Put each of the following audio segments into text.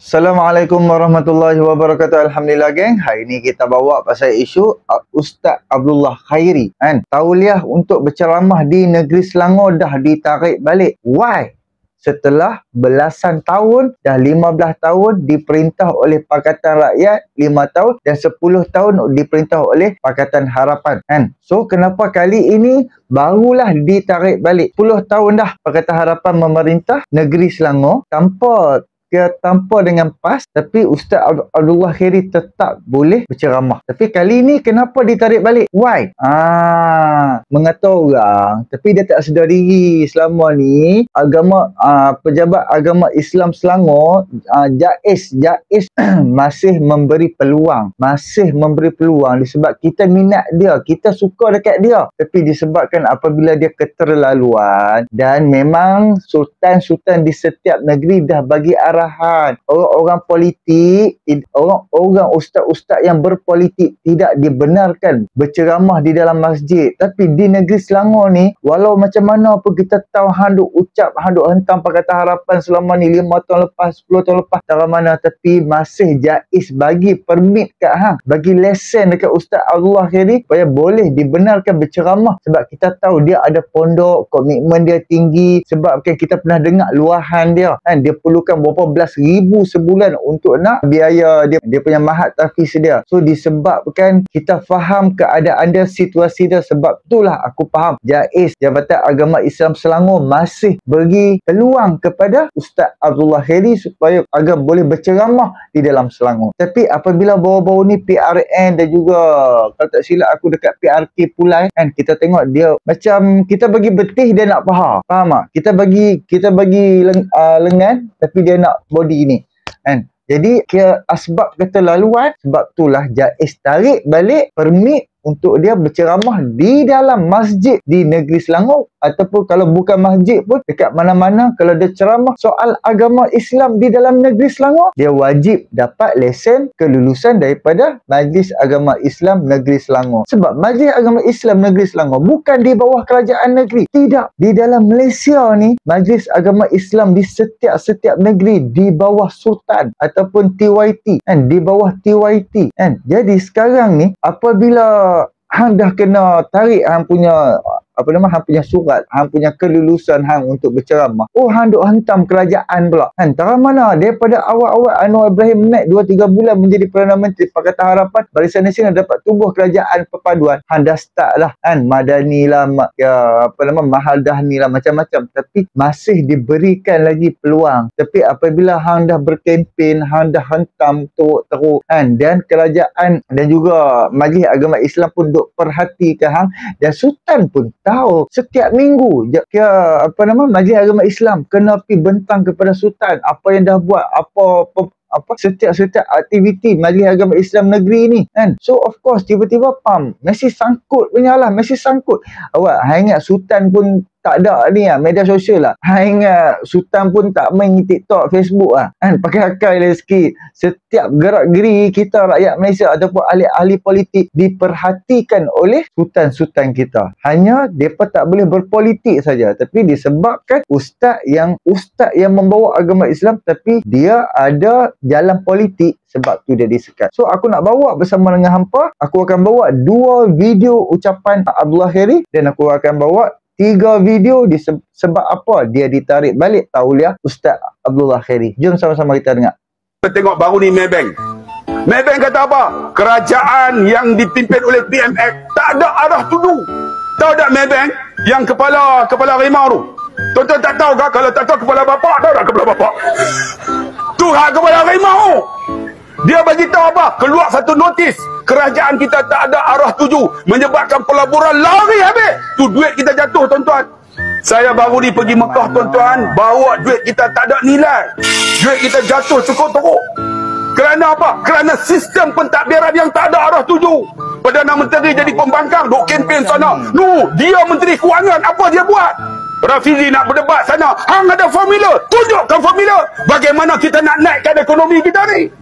Assalamualaikum warahmatullahi wabarakatuh. Alhamdulillah geng. Hari ni kita bawa pasal isu uh, Ustaz Abdullah Khairi kan. Tauliah untuk berceramah di negeri Selangor dah ditarik balik. Why? Setelah belasan tahun dah lima 15 tahun diperintah oleh Pakatan Rakyat lima tahun dan sepuluh tahun diperintah oleh Pakatan Harapan kan. So kenapa kali ini barulah ditarik balik 10 tahun dah Pakatan Harapan memerintah negeri Selangor tanpa dia tanpa dengan PAS tapi Ustaz Abdullah Khairi tetap boleh berceramah. Tapi kali ni kenapa ditarik balik? Why? Ah, mengata orang tapi dia tak sedar diri selama ni agama ah, pejabat agama Islam Selangor ah, Jais Jais masih memberi peluang, masih memberi peluang disebab kita minat dia, kita suka dekat dia. Tapi disebabkan apabila dia keterlaluan dan memang sultan-sultan di setiap negeri dah bagi arah kemarahan orang-orang politik orang-orang ustaz-ustaz yang berpolitik tidak dibenarkan berceramah di dalam masjid tapi di negeri Selangor ni walau macam mana pun kita tahu handuk ucap handuk hentam perkataan harapan selama ni 5 tahun lepas 10 tahun lepas tak mana tapi masih jais bagi permit kat hang bagi lesen dekat ustaz Allah ni supaya boleh dibenarkan berceramah sebab kita tahu dia ada pondok komitmen dia tinggi sebab kan kita pernah dengar luahan dia kan dia perlukan berapa RM12,000 sebulan untuk nak biaya dia, dia punya mahat tafis dia. So disebabkan kita faham keadaan dia, situasi dia sebab itulah aku faham. Jais Jabatan Agama Islam Selangor masih bagi peluang kepada Ustaz Abdullah Khairi supaya agar boleh berceramah di dalam Selangor. Tapi apabila bawa-bawa ni PRN dan juga kalau tak silap aku dekat PRK pulai eh, kan kita tengok dia macam kita bagi betih dia nak faham. Faham tak? Kita bagi kita bagi leng, uh, lengan tapi dia nak body ni kan jadi kira sebab kata laluan sebab itulah jaiz tarik balik permit untuk dia berceramah di dalam masjid di negeri Selangor ataupun kalau bukan masjid pun dekat mana-mana kalau dia ceramah soal agama Islam di dalam negeri Selangor dia wajib dapat lesen kelulusan daripada Majlis Agama Islam Negeri Selangor sebab Majlis Agama Islam Negeri Selangor bukan di bawah kerajaan negeri tidak di dalam Malaysia ni Majlis Agama Islam di setiap-setiap negeri di bawah sultan ataupun TYT kan di bawah TYT kan jadi sekarang ni apabila hang dah kena tarik hang punya apa nama hang punya surat hang punya kelulusan hang untuk berceramah oh hang duk hantam kerajaan pula antara mana daripada awal-awal Anwar Ibrahim naik 2-3 bulan menjadi Perdana Menteri Pakatan Harapan Barisan Nasional dapat tumbuh kerajaan perpaduan hang dah start lah kan madani lah ya, apa nama mahal dah ni lah macam-macam tapi masih diberikan lagi peluang tapi apabila hang dah berkempen hang dah hantam teruk-teruk kan dan kerajaan dan juga majlis agama Islam pun duk perhatikan hang dan sultan pun tahu setiap minggu dia apa nama majlis agama Islam kena pergi bentang kepada sultan apa yang dah buat apa apa apa setiap-setiap aktiviti majlis agama Islam negeri ni kan so of course tiba-tiba pam Messi sangkut punya lah Messi sangkut awak ingat sultan pun tak ada ni lah, media sosial lah. Ha ingat, Sultan pun tak main TikTok, Facebook lah. Kan, pakai akal lah sikit. Setiap gerak geri kita rakyat Malaysia ataupun ahli-ahli politik diperhatikan oleh Sultan-Sultan kita. Hanya, mereka tak boleh berpolitik saja. Tapi disebabkan ustaz yang ustaz yang membawa agama Islam tapi dia ada jalan politik sebab tu dia disekat. So aku nak bawa bersama dengan hampa, aku akan bawa dua video ucapan Abdullah Khairi dan aku akan bawa tiga video disebab apa dia ditarik balik tauliah Ustaz Abdullah Khairi. Jom sama-sama kita dengar. Kita tengok baru ni Maybank. Maybank kata apa? Kerajaan yang dipimpin oleh PMX tak ada arah tuju. Tahu tak Maybank yang kepala kepala rimau tu? tuan tak tahu ke kalau tak tahu kepala bapak, tahu tak kepala bapak? Tuhan kepala rimau! Dia bagi tahu apa? Keluar satu notis. Kerajaan kita tak ada arah tuju. Menyebabkan pelaburan lari habis. Tu duit kita jatuh tuan-tuan. Saya baru ni pergi Mekah tuan-tuan. Bawa duit kita tak ada nilai. Duit kita jatuh cukup teruk. Kerana apa? Kerana sistem pentadbiran yang tak ada arah tuju. Perdana Menteri jadi pembangkang. Duk kempen sana. Nu, dia Menteri Kewangan. Apa dia buat? Rafizi nak berdebat sana. Hang ada formula. Tunjukkan formula. Bagaimana kita nak naikkan ekonomi kita ni?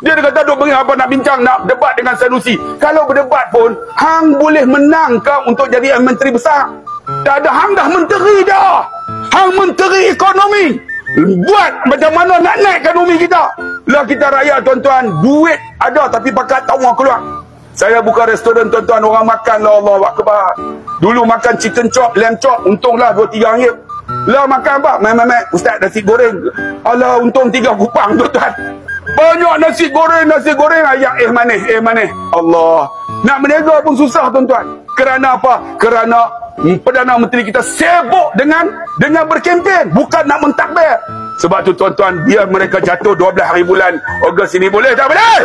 Dia kata tanduk beri apa nak bincang, nak debat dengan Sanusi. Kalau berdebat pun, hang boleh menang kau untuk jadi menteri besar. Tak ada hang dah menteri dah. Hang menteri ekonomi. Buat macam mana nak naik ekonomi kita. Lah kita rakyat tuan-tuan, duit ada tapi pakat tak mau keluar. Saya buka restoran tuan-tuan, orang makan lah Allah Akbar. Dulu makan chicken chop, lamb chop, untunglah 2-3 ringgit. Lah makan apa? Mamat-mamat, ustaz nasi goreng. Allah untung 3 kupang tuan-tuan. Banyak nasi goreng, nasi goreng ayam eh manis, eh manis. Allah. Nak berniaga pun susah tuan-tuan. Kerana apa? Kerana hmm, Perdana Menteri kita sibuk dengan dengan berkempen, bukan nak mentakbir. Sebab tu tuan-tuan, biar mereka jatuh 12 hari bulan Ogos ini boleh tak boleh?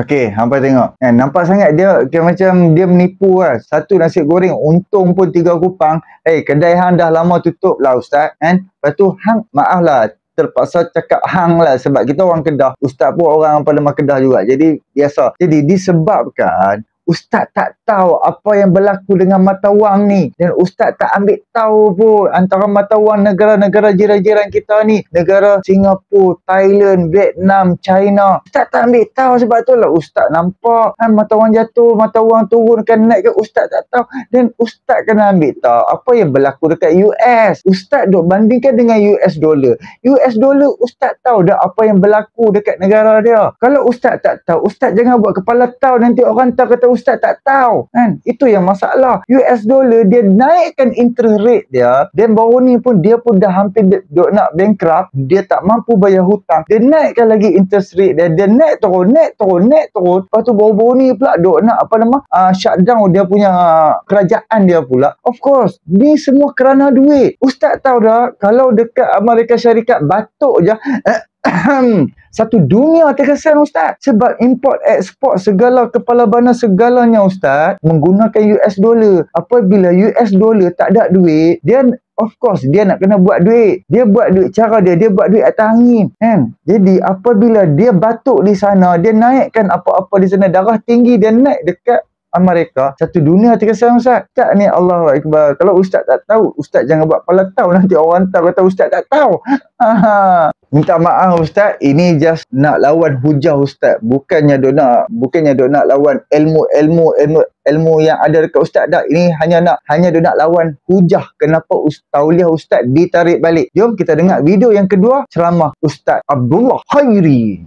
Okey, hampa tengok. Eh, nampak sangat dia okay, macam dia menipu lah. Satu nasi goreng untung pun tiga kupang. Eh, kedai hang dah lama tutup lah ustaz. Kan? Eh? Lepas tu hang maaf lah terpaksa cakap hang lah sebab kita orang kedah ustaz pun orang pada kedah juga jadi biasa jadi disebabkan Ustaz tak tahu apa yang berlaku dengan mata wang ni. Dan Ustaz tak ambil tahu pun antara mata wang negara-negara jiran-jiran kita ni. Negara Singapura, Thailand, Vietnam, China. Ustaz tak ambil tahu sebab tu lah Ustaz nampak kan mata wang jatuh, mata wang turun kan naik ke Ustaz tak tahu. Dan Ustaz kena ambil tahu apa yang berlaku dekat US. Ustaz duk bandingkan dengan US dollar. US dollar Ustaz tahu dah apa yang berlaku dekat negara dia. Kalau Ustaz tak tahu, Ustaz jangan buat kepala tahu nanti orang tak kata ustaz tak tahu kan itu yang masalah US dollar dia naikkan interest rate dia dan baru ni pun dia pun dah hampir dia, nak bankrupt dia tak mampu bayar hutang dia naikkan lagi interest rate dia dia naik turun naik turun naik turun lepas tu baru-baru ni pula dia nak apa nama uh, shutdown dia punya ah, kerajaan dia pula of course ni semua kerana duit ustaz tahu dah kalau dekat Amerika Syarikat batuk je eh, satu dunia terkesan Ustaz sebab import export segala kepala bana segalanya Ustaz menggunakan US dollar apabila US dollar tak ada duit dia of course dia nak kena buat duit dia buat duit cara dia dia buat duit atas angin kan jadi apabila dia batuk di sana dia naikkan apa-apa di sana darah tinggi dia naik dekat Amerika satu dunia terkesan Ustaz tak ni Allah Akbar kalau Ustaz tak tahu Ustaz jangan buat kepala tahu nanti orang tahu kata Ustaz tak tahu Minta maaf Ustaz, ini just nak lawan hujah Ustaz. Bukannya dia nak, bukannya dia nak lawan ilmu-ilmu ilmu ilmu yang ada dekat Ustaz dah. Ini hanya nak, hanya dia nak lawan hujah. Kenapa Ustauliah Ustaz ditarik balik. Jom kita dengar video yang kedua, ceramah Ustaz Abdullah Khairi.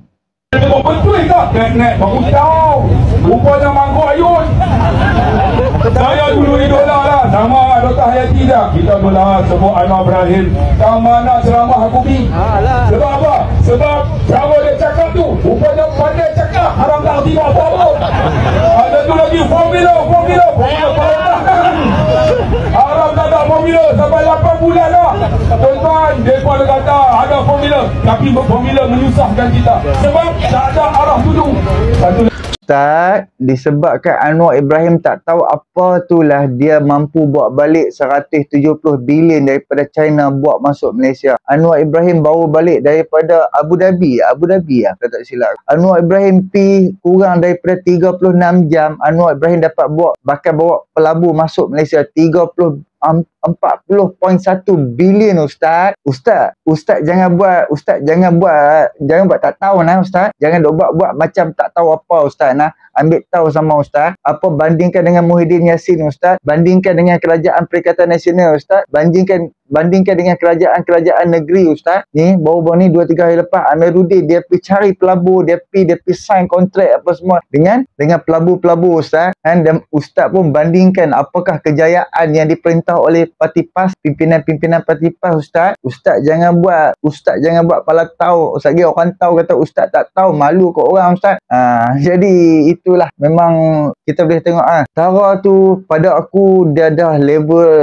Kau betul ke? Kenek, bagus tau. Rupanya manggu ayun. Saya dulu idola lah Nama Dota Hayati dah Kita belah sebut Anwar Ibrahim Tak mana ceramah aku pergi ha, Sebab apa? Sebab cara dia cakap tu Rupanya pandai cakap Haram tak tiba apa pun Ada tu lagi formula Formula Formula Haram tak ada formula Sampai 8 bulan lah Tuan-tuan Mereka ada kata Ada formula Tapi formula menyusahkan kita Sebab tak ada arah tuju Satu lagi Ustaz, disebabkan Anwar Ibrahim tak tahu apa tu lah dia mampu buat balik 170 bilion daripada China buat masuk Malaysia. Anwar Ibrahim bawa balik daripada Abu Dhabi. Abu Dhabi lah kata tak silap. Anwar Ibrahim pi kurang daripada 36 jam. Anwar Ibrahim dapat buat bakal bawa pelabur masuk Malaysia 30 40.1 bilion ustaz ustaz ustaz jangan buat ustaz jangan buat jangan buat tak tahu nah ustaz jangan buat buat macam tak tahu apa ustaz nah ambil tahu sama Ustaz apa bandingkan dengan Muhyiddin Yassin Ustaz bandingkan dengan kerajaan Perikatan Nasional Ustaz bandingkan bandingkan dengan kerajaan-kerajaan negeri Ustaz ni baru-baru ni 2-3 hari lepas Amiruddin dia pergi cari pelabur dia pergi dia pergi sign kontrak apa semua dengan dengan pelabur-pelabur Ustaz kan? dan Ustaz pun bandingkan apakah kejayaan yang diperintah oleh Parti PAS pimpinan-pimpinan Parti PAS Ustaz Ustaz jangan buat Ustaz jangan buat pala tahu Ustaz dia orang tahu kata Ustaz tak tahu malu ke orang Ustaz ha, jadi itu itulah memang kita boleh tengok ah Tara tu pada aku dia dah level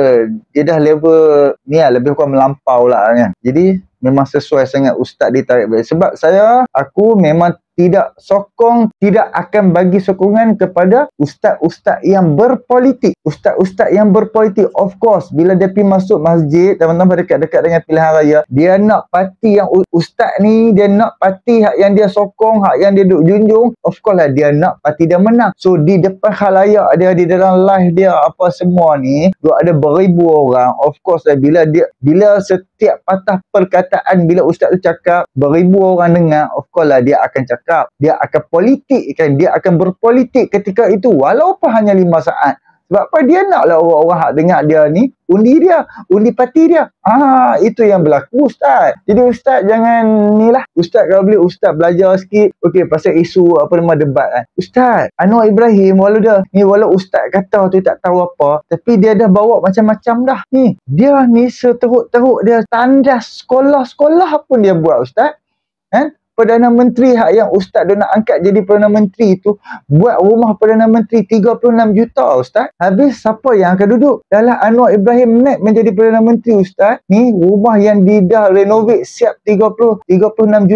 dia dah level ni lah lebih kurang melampau lah kan jadi memang sesuai sangat ustaz ditarik balik sebab saya aku memang tidak sokong, tidak akan bagi sokongan kepada ustaz-ustaz yang berpolitik. Ustaz-ustaz yang berpolitik, of course, bila dia pergi masuk masjid, teman-teman berdekat dekat dengan pilihan raya, dia nak parti yang ustaz ni, dia nak parti hak yang dia sokong, hak yang dia duduk junjung, of course lah, dia nak parti dia menang. So, di depan halayak dia, di dalam live dia, apa semua ni, dia ada beribu orang, of course lah, bila dia, bila setiap patah perkataan, bila ustaz tu cakap, beribu orang dengar, of course lah, dia akan cakap bercakap, dia akan politik kan, dia akan berpolitik ketika itu walaupun hanya lima saat. Sebab apa dia naklah orang-orang hak dengar dia ni undi dia, undi parti dia. Ah itu yang berlaku ustaz. Jadi ustaz jangan ni lah. Ustaz kalau boleh ustaz belajar sikit. Okey pasal isu apa nama debat kan. Ustaz, Anwar Ibrahim walau dah ni walau ustaz kata tu tak tahu apa, tapi dia dah bawa macam-macam dah. Ni dia ni seteruk-teruk dia tandas sekolah-sekolah pun dia buat ustaz. Kan? Perdana Menteri hak yang Ustaz dia nak angkat jadi Perdana Menteri tu buat rumah Perdana Menteri 36 juta Ustaz. Habis siapa yang akan duduk? Dalam Anwar Ibrahim naik menjadi Perdana Menteri Ustaz. Ni rumah yang didah renovate siap 30, 36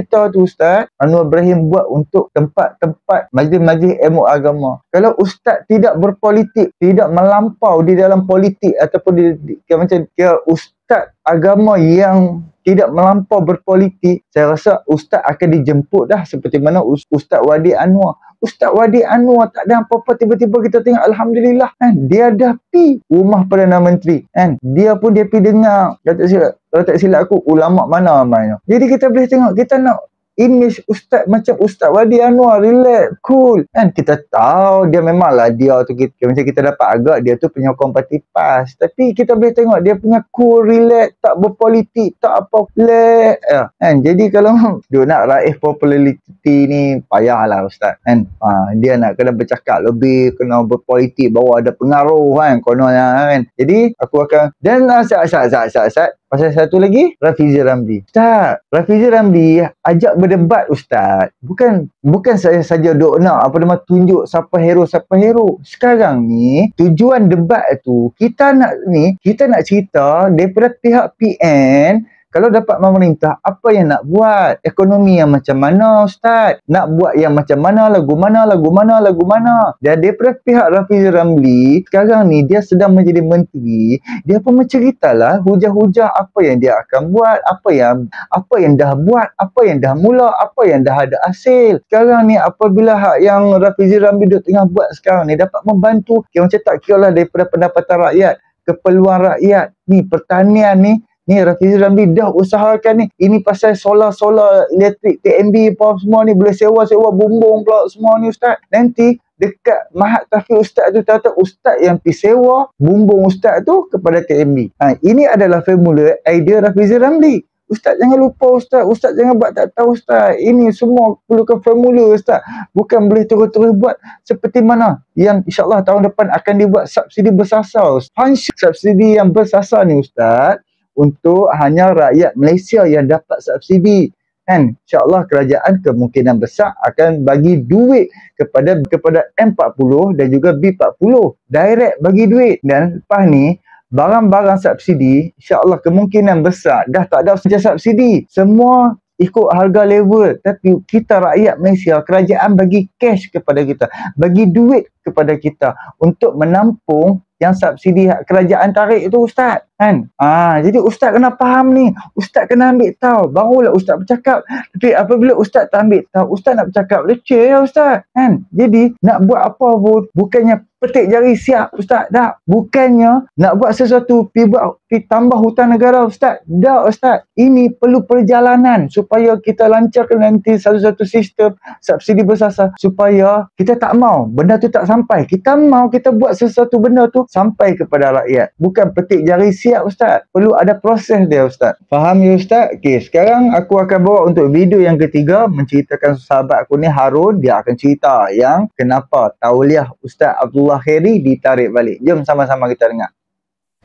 juta tu Ustaz. Anwar Ibrahim buat untuk tempat-tempat majlis-majlis emu agama. Kalau Ustaz tidak berpolitik, tidak melampau di dalam politik ataupun dia di, di macam dia Ustaz agama yang tidak melampau berpolitik, saya rasa Ustaz akan dijemput dah seperti mana Ustaz Wadi Anwar. Ustaz Wadi Anwar tak ada apa-apa tiba-tiba kita tengok Alhamdulillah kan dia dah pi rumah Perdana Menteri kan dia pun dia pi dengar kata silap, kalau tak aku ulama mana namanya jadi kita boleh tengok kita nak image ustaz macam ustaz Wadi Anwar relax cool kan kita tahu dia memanglah dia tu kita macam kita dapat agak dia tu penyokong parti PAS tapi kita boleh tengok dia punya cool relax tak berpolitik tak apa relax ya, kan jadi kalau dia nak raih populariti ni payahlah ustaz kan ha, dia nak kena bercakap lebih kena berpolitik bawa ada pengaruh kan kononnya kan jadi aku akan dan asyik asyik asyik asyik Pasal satu lagi, Rafizi Ramli. Ustaz, Rafizi Ramli ajak berdebat Ustaz. Bukan bukan saya saja duk nak apa nama tunjuk siapa hero siapa hero. Sekarang ni tujuan debat tu kita nak ni kita nak cerita daripada pihak PN kalau dapat memerintah, apa yang nak buat? Ekonomi yang macam mana Ustaz? Nak buat yang macam mana? Lagu mana? Lagu mana? Lagu mana? Dan daripada pihak Rafi Ramli, sekarang ni dia sedang menjadi menteri, dia pun menceritalah hujah-hujah apa yang dia akan buat, apa yang apa yang dah buat, apa yang dah mula, apa yang dah ada hasil. Sekarang ni apabila hak yang Rafi Ramli duduk tengah buat sekarang ni dapat membantu, kira macam tak kira lah daripada pendapatan rakyat, keperluan rakyat ni pertanian ni ni Rafizi Ramli dah usahakan ni ini pasal solar-solar elektrik TMB apa semua ni boleh sewa-sewa bumbung pula semua ni ustaz nanti dekat mahat tafi ustaz tu tata ustaz yang pergi sewa bumbung ustaz tu kepada TMB ha, ini adalah formula idea Rafizi Ramli Ustaz jangan lupa Ustaz. Ustaz jangan buat tak tahu Ustaz. Ini semua perlukan formula Ustaz. Bukan boleh terus-terus buat seperti mana yang insyaAllah tahun depan akan dibuat subsidi bersasar. Ustaz. Subsidi yang bersasar ni Ustaz untuk hanya rakyat Malaysia yang dapat subsidi kan insyaallah kerajaan kemungkinan besar akan bagi duit kepada kepada M40 dan juga B40 direct bagi duit dan lepas ni barang-barang subsidi insyaallah kemungkinan besar dah tak ada saja subsidi semua ikut harga level tapi kita rakyat Malaysia kerajaan bagi cash kepada kita bagi duit kepada kita untuk menampung yang subsidi kerajaan tarik itu ustaz Kan? Ah, jadi ustaz kena faham ni. Ustaz kena ambil tahu. Barulah ustaz bercakap. Tapi apabila ustaz tak ambil tahu, ustaz nak bercakap leceh ya ustaz. Kan? Jadi nak buat apa pun, bukannya petik jari siap ustaz. Tak. Bukannya nak buat sesuatu, pi, buat, pi tambah hutan negara ustaz. Tak ustaz. Ini perlu perjalanan supaya kita lancarkan nanti satu-satu sistem subsidi bersasar supaya kita tak mau benda tu tak sampai. Kita mau kita buat sesuatu benda tu sampai kepada rakyat. Bukan petik jari siap siap Ustaz. Perlu ada proses dia Ustaz. Faham ya Ustaz? Okey, sekarang aku akan bawa untuk video yang ketiga menceritakan sahabat aku ni Harun. Dia akan cerita yang kenapa tauliah Ustaz Abdullah Khairi ditarik balik. Jom sama-sama kita dengar.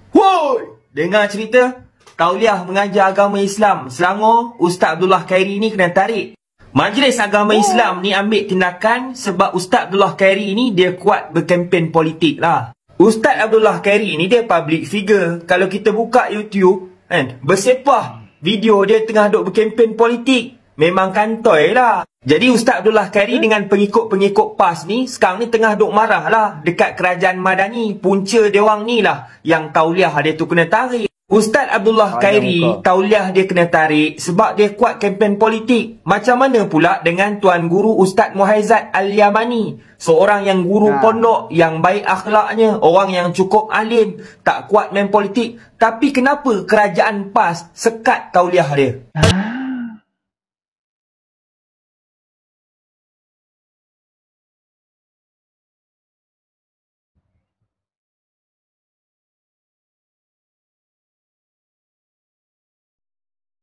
Woi! Dengar cerita? Tauliah mengajar agama Islam Selangor, Ustaz Abdullah Khairi ni kena tarik. Majlis Agama Islam ni ambil tindakan sebab Ustaz Abdullah Khairi ni dia kuat berkempen politik lah. Ustaz Abdullah Kairi ni dia public figure. Kalau kita buka YouTube, kan, bersepah video dia tengah duk berkempen politik. Memang kantoi lah. Jadi Ustaz Abdullah Kairi dengan pengikut-pengikut PAS ni sekarang ni tengah duk marah lah dekat kerajaan Madani. Punca dia orang ni lah yang tauliah dia tu kena tarik. Ustaz Abdullah Ayang Khairi, kau. tauliah dia kena tarik sebab dia kuat kempen politik. Macam mana pula dengan Tuan Guru Ustaz Muhaizat Al-Yamani? Seorang yang guru ha. pondok, yang baik akhlaknya, orang yang cukup alim, tak kuat main politik. Tapi kenapa kerajaan PAS sekat tauliah dia? Ha.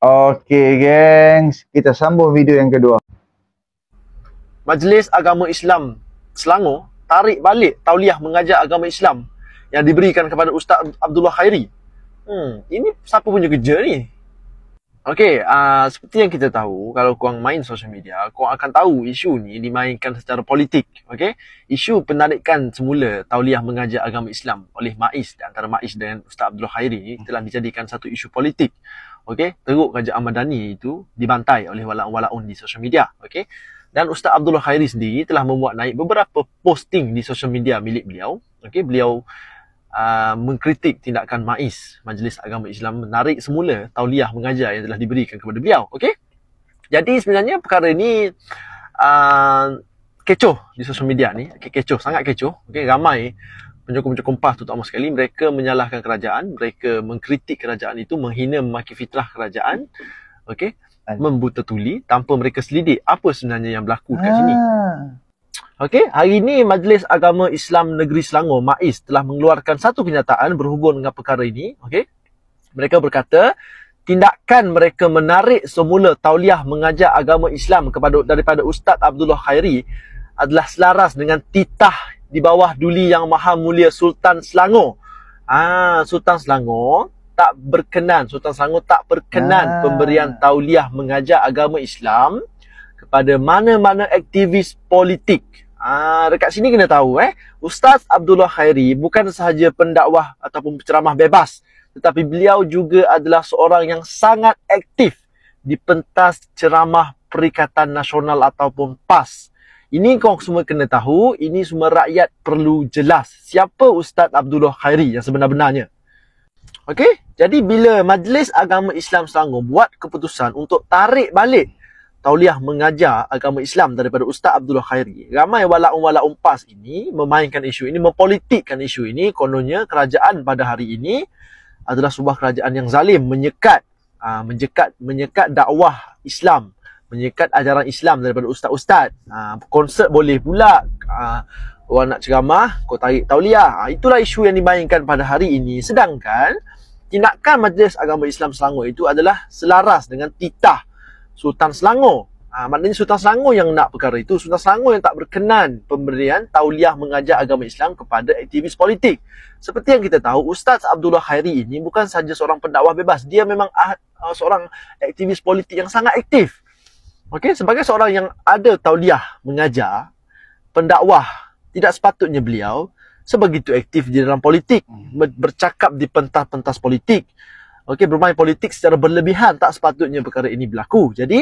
Okey, gengs. Kita sambung video yang kedua. Majlis Agama Islam Selangor tarik balik tauliah mengajar agama Islam yang diberikan kepada Ustaz Abdullah Khairi. Hmm, ini siapa punya kerja ni? Okey, uh, seperti yang kita tahu, kalau korang main sosial media, korang akan tahu isu ni dimainkan secara politik. Okey, isu penarikan semula tauliah mengajar agama Islam oleh MAIS, antara MAIS dan Ustaz Abdullah Khairi ni telah dijadikan satu isu politik. Okey, teruk Raja Ahmad Dhani itu dibantai oleh wala walaun di social media. Okey. Dan Ustaz Abdul Khairi sendiri telah membuat naik beberapa posting di social media milik beliau. Okey, beliau uh, mengkritik tindakan MAIS, Majlis Agama Islam menarik semula tauliah mengajar yang telah diberikan kepada beliau. Okey. Jadi sebenarnya perkara ini uh, kecoh di social media ni, okay, kecoh, sangat kecoh. Okey, ramai penyokong-penyokong PAS terutama sekali mereka menyalahkan kerajaan mereka mengkritik kerajaan itu menghina memaki fitrah kerajaan okey membuta tuli tanpa mereka selidik apa sebenarnya yang berlaku kat sini ah. okey hari ini Majlis Agama Islam Negeri Selangor MAIS telah mengeluarkan satu kenyataan berhubung dengan perkara ini okey mereka berkata tindakan mereka menarik semula tauliah mengajar agama Islam kepada daripada Ustaz Abdullah Khairi adalah selaras dengan titah di bawah duli yang maha mulia Sultan Selangor. Ah, Sultan Selangor tak berkenan, Sultan Selangor tak berkenan ah. pemberian tauliah mengajar agama Islam kepada mana-mana aktivis politik. Ah, dekat sini kena tahu eh, Ustaz Abdullah Khairi bukan sahaja pendakwah ataupun penceramah bebas, tetapi beliau juga adalah seorang yang sangat aktif di pentas ceramah Perikatan Nasional ataupun PAS. Ini kau semua kena tahu, ini semua rakyat perlu jelas siapa Ustaz Abdullah Khairi yang sebenar-benarnya. Okey, jadi bila Majlis Agama Islam Selangor buat keputusan untuk tarik balik tauliah mengajar agama Islam daripada Ustaz Abdullah Khairi, ramai wala-wala umpas ini memainkan isu ini, mempolitikkan isu ini, kononnya kerajaan pada hari ini adalah sebuah kerajaan yang zalim menyekat uh, ah, menyekat menyekat dakwah Islam menyekat ajaran Islam daripada ustaz-ustaz. Ha, konsert boleh pula. Ha, orang nak ceramah, kau tarik tauliah. Ha, itulah isu yang dibayangkan pada hari ini. Sedangkan, tindakan Majlis Agama Islam Selangor itu adalah selaras dengan titah Sultan Selangor. Ha, maknanya Sultan Selangor yang nak perkara itu. Sultan Selangor yang tak berkenan pemberian tauliah mengajar agama Islam kepada aktivis politik. Seperti yang kita tahu, Ustaz Abdullah Khairi ini bukan sahaja seorang pendakwah bebas. Dia memang uh, seorang aktivis politik yang sangat aktif. Okey, sebagai seorang yang ada tauliah mengajar, pendakwah, tidak sepatutnya beliau sebegitu aktif di dalam politik, hmm. bercakap di pentas-pentas politik. Okey, bermain politik secara berlebihan tak sepatutnya perkara ini berlaku. Jadi,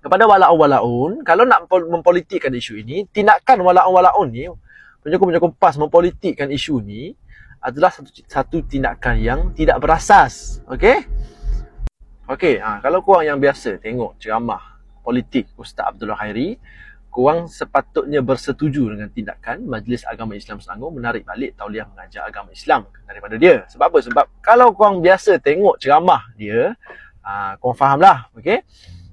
kepada walaun-walaun, kalau nak mempolitikkan isu ini, tindakan walaun-walaun ni, penyokong-penyokong PAS mempolitikkan isu ni adalah satu, satu tindakan yang tidak berasas. Okey? Okey, ha, kalau korang yang biasa tengok ceramah politik Ustaz Abdullah Khairi kurang sepatutnya bersetuju dengan tindakan Majlis Agama Islam Selangor menarik balik tauliah mengajar agama Islam daripada dia. Sebab apa? Sebab kalau kurang biasa tengok ceramah dia, aa, ah, korang fahamlah. Okay?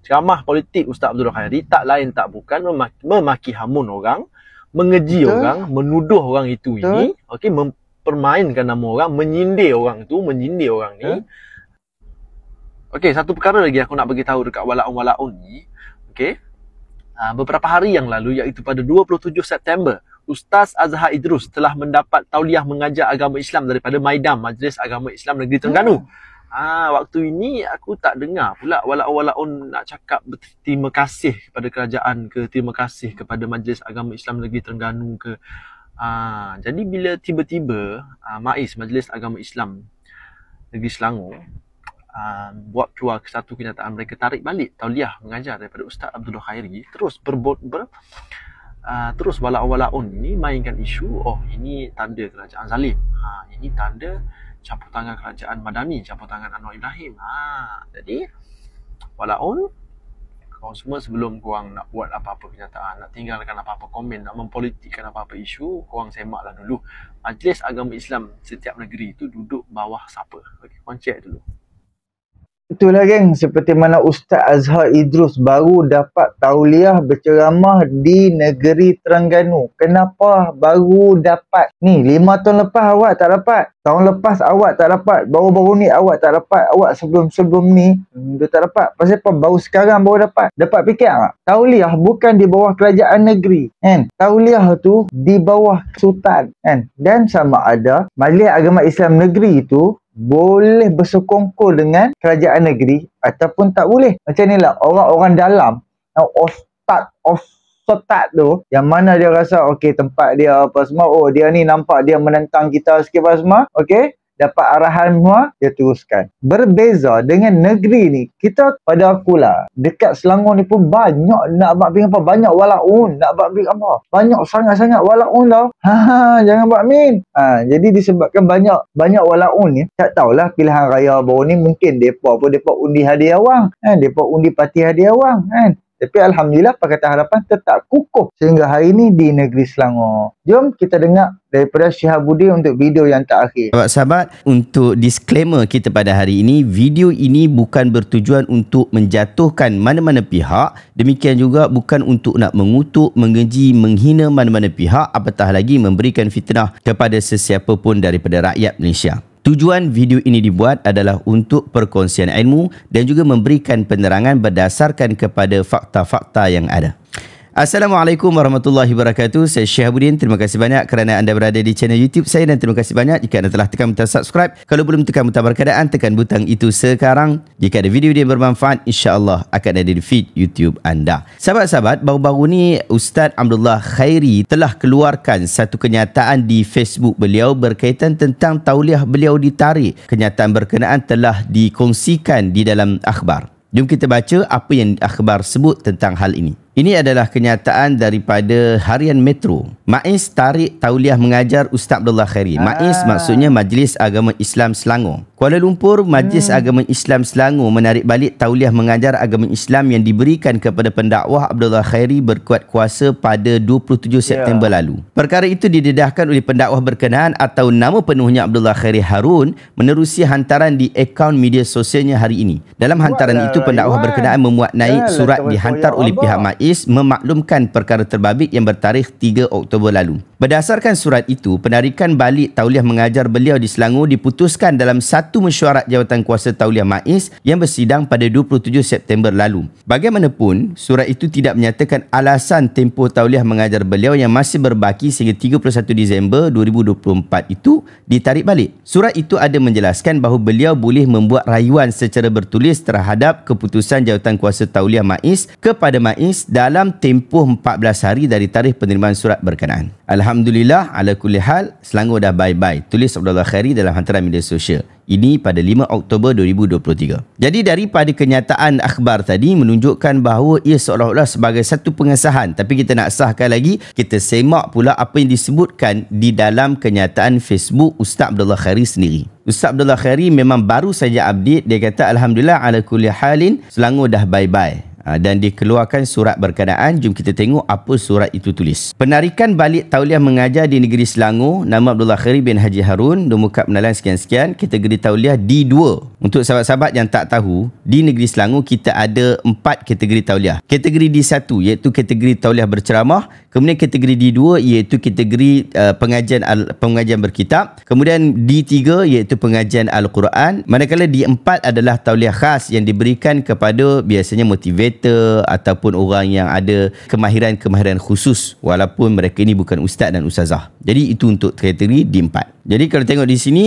Ceramah politik Ustaz Abdul Khairi tak lain tak bukan memaki, memaki hamun orang, mengeji Betul. orang, menuduh orang itu Betul. ini, okay? mempermainkan nama orang, menyindir orang itu, menyindir orang ni. Okey, satu perkara lagi aku nak bagi tahu dekat walaun-walaun ni, okey. Ah, beberapa hari yang lalu iaitu pada 27 September, Ustaz Azhar Idrus telah mendapat tauliah mengajar agama Islam daripada Maidam Majlis Agama Islam Negeri Terengganu. Hmm. Ah waktu ini aku tak dengar pula Walau-walaun nak cakap berterima kasih kepada kerajaan ke terima kasih kepada Majlis Agama Islam Negeri Terengganu ke Ah, jadi bila tiba-tiba ah, Maiz Majlis Agama Islam Negeri Selangor Um, buat keluar satu kenyataan mereka tarik balik tauliah mengajar daripada Ustaz Abdullah Khairi terus berbot ber, uh, terus wala walaun ini mainkan isu oh ini tanda kerajaan zalim ha, ini tanda campur tangan kerajaan Madani campur tangan Anwar Ibrahim ha, jadi walaun kau semua sebelum kuang nak buat apa-apa kenyataan nak tinggalkan apa-apa komen nak mempolitikkan apa-apa isu kuang semaklah dulu majlis agama Islam setiap negeri itu duduk bawah siapa okay, kuang check dulu Itulah geng, seperti mana Ustaz Azhar Idrus baru dapat tauliah berceramah di negeri Terengganu. Kenapa baru dapat? Ni, lima tahun lepas awak tak dapat. Tahun lepas awak tak dapat. Baru-baru ni awak tak dapat. Awak sebelum-sebelum ni, hmm, dia tak dapat. Pasal apa? Baru sekarang baru dapat. Dapat fikir tak? Tauliah bukan di bawah kerajaan negeri. Kan? Tauliah tu di bawah sultan. Kan? Dan sama ada, Majlis Agama Islam Negeri tu, boleh bersekongkol dengan kerajaan negeri ataupun tak boleh. Macam ni lah. orang-orang dalam yang ostat ostat tu yang mana dia rasa okey tempat dia apa semua oh dia ni nampak dia menentang kita sikit apa semua okey dapat arahan mua, dia teruskan. Berbeza dengan negeri ni, kita pada akulah, dekat Selangor ni pun banyak nak buat bing apa, banyak walaun nak buat bing apa, banyak sangat-sangat walaun tau. Ha, ha, jangan buat min. Ha, jadi disebabkan banyak banyak walaun ni, tak tahulah pilihan raya baru ni mungkin mereka pun mereka undi hadiah wang. Ha, kan? mereka undi parti hadiah wang. Ha, tapi Alhamdulillah Pakatan Harapan tetap kukuh sehingga hari ini di negeri Selangor. Jom kita dengar daripada Syihabuddin untuk video yang tak akhir. Sahabat-sahabat, untuk disclaimer kita pada hari ini, video ini bukan bertujuan untuk menjatuhkan mana-mana pihak. Demikian juga bukan untuk nak mengutuk, mengeji, menghina mana-mana pihak apatah lagi memberikan fitnah kepada sesiapa pun daripada rakyat Malaysia. Tujuan video ini dibuat adalah untuk perkongsian ilmu dan juga memberikan penerangan berdasarkan kepada fakta-fakta yang ada. Assalamualaikum warahmatullahi wabarakatuh. Saya Syekh Abudin. Terima kasih banyak kerana anda berada di channel YouTube saya dan terima kasih banyak jika anda telah tekan butang subscribe. Kalau belum tekan butang berkeadaan, tekan butang itu sekarang. Jika ada video yang bermanfaat, insya-Allah akan ada di feed YouTube anda. Sahabat-sahabat, baru-baru ni Ustaz Abdullah Khairi telah keluarkan satu kenyataan di Facebook beliau berkaitan tentang tauliah beliau ditarik. Kenyataan berkenaan telah dikongsikan di dalam akhbar. Jom kita baca apa yang akhbar sebut tentang hal ini. Ini adalah kenyataan daripada Harian Metro. Maiz Tarik Tauliah mengajar Ustaz Abdullah Khairi. Ah. Maiz maksudnya Majlis Agama Islam Selangor. Kuala Lumpur, Majlis hmm. Agama Islam Selangor menarik balik tauliah mengajar agama Islam yang diberikan kepada pendakwah Abdullah Khairi berkuat kuasa pada 27 ya. September yeah. lalu. Perkara itu didedahkan oleh pendakwah berkenaan atau nama penuhnya Abdullah Khairi Harun menerusi hantaran di akaun media sosialnya hari ini. Dalam hantaran itu, pendakwah berkenaan memuat naik surat dihantar oleh pihak Maiz Is memaklumkan perkara terbabit yang bertarikh 3 Oktober lalu. Berdasarkan surat itu, penarikan balik tauliah mengajar beliau di Selangor diputuskan dalam satu mesyuarat jawatan kuasa tauliah Maiz yang bersidang pada 27 September lalu. Bagaimanapun, surat itu tidak menyatakan alasan tempoh tauliah mengajar beliau yang masih berbaki sehingga 31 Disember 2024 itu ditarik balik. Surat itu ada menjelaskan bahawa beliau boleh membuat rayuan secara bertulis terhadap keputusan jawatan kuasa tauliah Maiz kepada Maiz dalam tempoh 14 hari dari tarikh penerimaan surat berkenaan. Alhamdulillah, ala kulli hal, Selangor dah bye-bye. Tulis Abdullah Khairi dalam hantaran media sosial. Ini pada 5 Oktober 2023. Jadi daripada kenyataan akhbar tadi menunjukkan bahawa ia seolah-olah sebagai satu pengesahan. Tapi kita nak sahkan lagi, kita semak pula apa yang disebutkan di dalam kenyataan Facebook Ustaz Abdullah Khairi sendiri. Ustaz Abdullah Khairi memang baru saja update. Dia kata, Alhamdulillah ala kulli halin, Selangor dah bye-bye. Ah, dan dikeluarkan surat berkenaan. Jom kita tengok apa surat itu tulis. Penarikan balik tauliah mengajar di negeri Selangor, nama Abdullah Khairi bin Haji Harun, Dumukat Penalan sekian-sekian, kategori tauliah D2. Untuk sahabat-sahabat yang tak tahu, di negeri Selangor kita ada 4 kategori tauliah. Kategori D1 iaitu kategori tauliah berceramah, kemudian kategori D2 iaitu kategori uh, pengajian al- pengajian berkitab, kemudian D3 iaitu pengajian Al-Quran, manakala D4 adalah tauliah khas yang diberikan kepada biasanya motivator operator ataupun orang yang ada kemahiran-kemahiran khusus walaupun mereka ini bukan ustaz dan ustazah. Jadi itu untuk kategori D4. Jadi kalau tengok di sini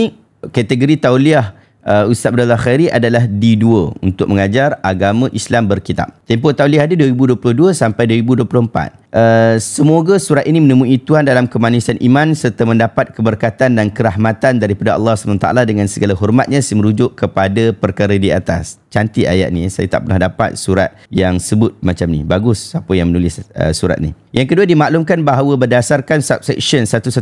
kategori tauliah Uh, Ustaz Abdullah Khairi adalah D2 untuk mengajar agama Islam berkitab. Tempoh tauliah dia 2022 sampai 2024. Eh, semoga surat ini menemui Tuhan dalam kemanisan iman serta mendapat keberkatan dan kerahmatan daripada Allah SWT dengan segala hormatnya saya merujuk kepada perkara di atas. Cantik ayat ni. Saya tak pernah dapat surat yang sebut macam ni. Bagus siapa yang menulis uh, surat ni. Yang kedua dimaklumkan bahawa berdasarkan subsection 118